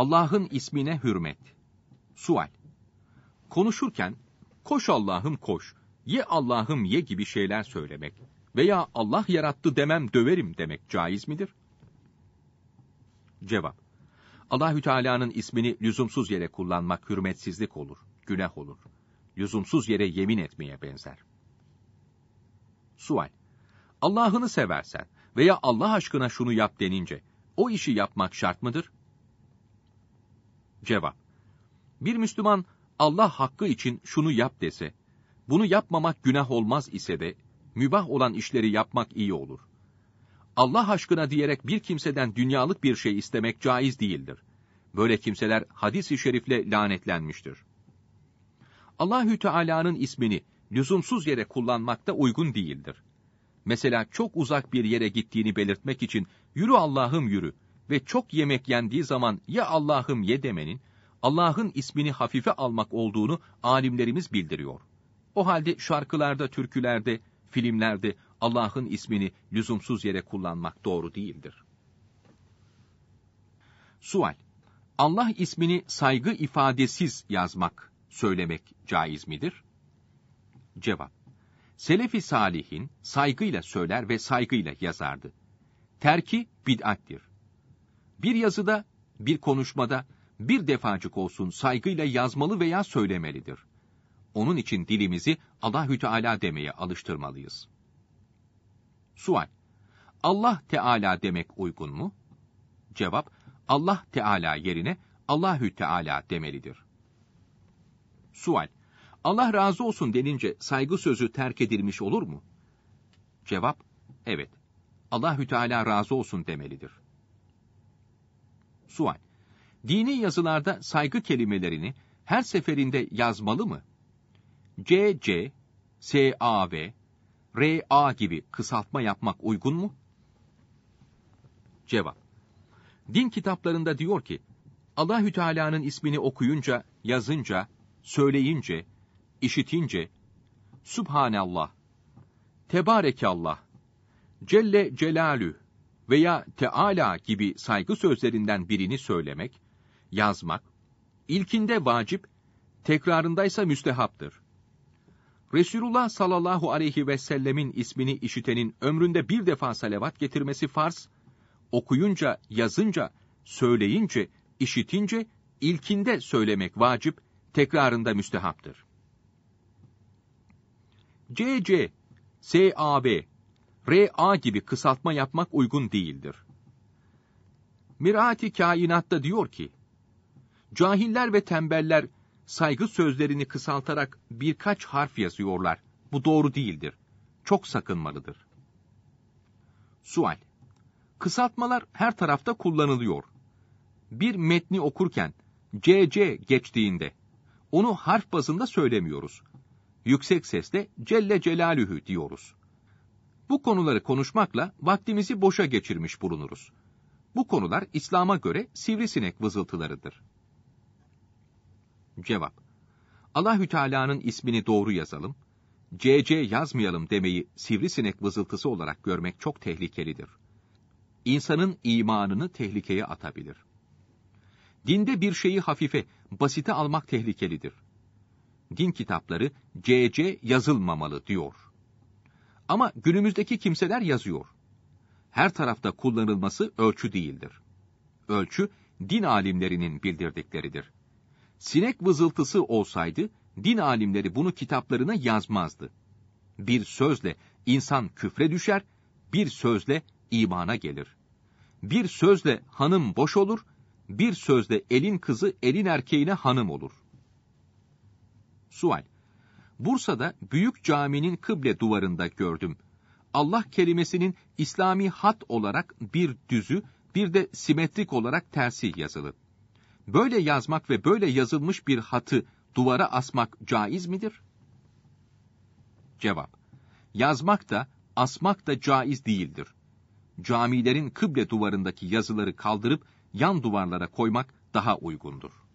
Allah'ın ismine hürmet. Sual. Konuşurken koş Allah'ım koş, ye Allah'ım ye gibi şeyler söylemek veya Allah yarattı demem döverim demek caiz midir? Cevap. Allahü Teala'nın ismini lüzumsuz yere kullanmak hürmetsizlik olur, günah olur. Lüzumsuz yere yemin etmeye benzer. Sual. Allah'ını seversen veya Allah aşkına şunu yap denince o işi yapmak şart mıdır? Cevap Bir Müslüman Allah hakkı için şunu yap dese, bunu yapmamak günah olmaz ise de, mübah olan işleri yapmak iyi olur. Allah aşkına diyerek bir kimseden dünyalık bir şey istemek caiz değildir. Böyle kimseler hadis-i şerifle lanetlenmiştir. Allahü Teala'nın ismini lüzumsuz yere kullanmak da uygun değildir. Mesela çok uzak bir yere gittiğini belirtmek için yürü Allah'ım yürü ve çok yemek yendiği zaman ya Allah'ım ye demenin, Allah'ın ismini hafife almak olduğunu alimlerimiz bildiriyor. O halde şarkılarda, türkülerde, filmlerde Allah'ın ismini lüzumsuz yere kullanmak doğru değildir. Sual Allah ismini saygı ifadesiz yazmak, söylemek caiz midir? Cevap Selefi Salih'in saygıyla söyler ve saygıyla yazardı. Terki bid'attir. Bir yazıda, bir konuşmada, bir defacık olsun saygıyla yazmalı veya söylemelidir. Onun için dilimizi Allahü Teala demeye alıştırmalıyız. Sual: Allah Teala demek uygun mu? Cevap: Allah Teala yerine Allahü Teala demelidir. Sual: Allah razı olsun denince saygı sözü terk edilmiş olur mu? Cevap: Evet. Allahü Teala razı olsun demelidir. Sual. Dini yazılarda saygı kelimelerini her seferinde yazmalı mı? CC, SAV, RA gibi kısaltma yapmak uygun mu? Cevap. Din kitaplarında diyor ki, Allahü Teala'nın ismini okuyunca, yazınca, söyleyince, işitince, Subhanallah, Tebarekallah, Celle Celalü veya Teala gibi saygı sözlerinden birini söylemek, yazmak, ilkinde vacip, tekrarındaysa müstehaptır. Resulullah sallallahu aleyhi ve sellemin ismini işitenin ömründe bir defa salavat getirmesi farz, okuyunca, yazınca, söyleyince, işitince, ilkinde söylemek vacip, tekrarında müstehaptır. CC, SAB RA gibi kısaltma yapmak uygun değildir. Mirati kainatta diyor ki, Cahiller ve tembeller saygı sözlerini kısaltarak birkaç harf yazıyorlar. Bu doğru değildir. Çok sakınmalıdır. Sual Kısaltmalar her tarafta kullanılıyor. Bir metni okurken CC geçtiğinde onu harf bazında söylemiyoruz. Yüksek sesle Celle Celalühü diyoruz. Bu konuları konuşmakla vaktimizi boşa geçirmiş bulunuruz. Bu konular İslam'a göre sivrisinek vızıltılarıdır. Cevap Allahü Teala'nın ismini doğru yazalım, CC yazmayalım demeyi sivrisinek vızıltısı olarak görmek çok tehlikelidir. İnsanın imanını tehlikeye atabilir. Dinde bir şeyi hafife, basite almak tehlikelidir. Din kitapları CC yazılmamalı diyor. Ama günümüzdeki kimseler yazıyor. Her tarafta kullanılması ölçü değildir. Ölçü, din alimlerinin bildirdikleridir. Sinek vızıltısı olsaydı, din alimleri bunu kitaplarına yazmazdı. Bir sözle insan küfre düşer, bir sözle imana gelir. Bir sözle hanım boş olur, bir sözle elin kızı elin erkeğine hanım olur. Sual Bursa'da Büyük Cami'nin kıble duvarında gördüm. Allah kelimesinin İslami hat olarak bir düzü, bir de simetrik olarak tersi yazılı. Böyle yazmak ve böyle yazılmış bir hatı duvara asmak caiz midir? Cevap. Yazmak da, asmak da caiz değildir. Camilerin kıble duvarındaki yazıları kaldırıp yan duvarlara koymak daha uygundur.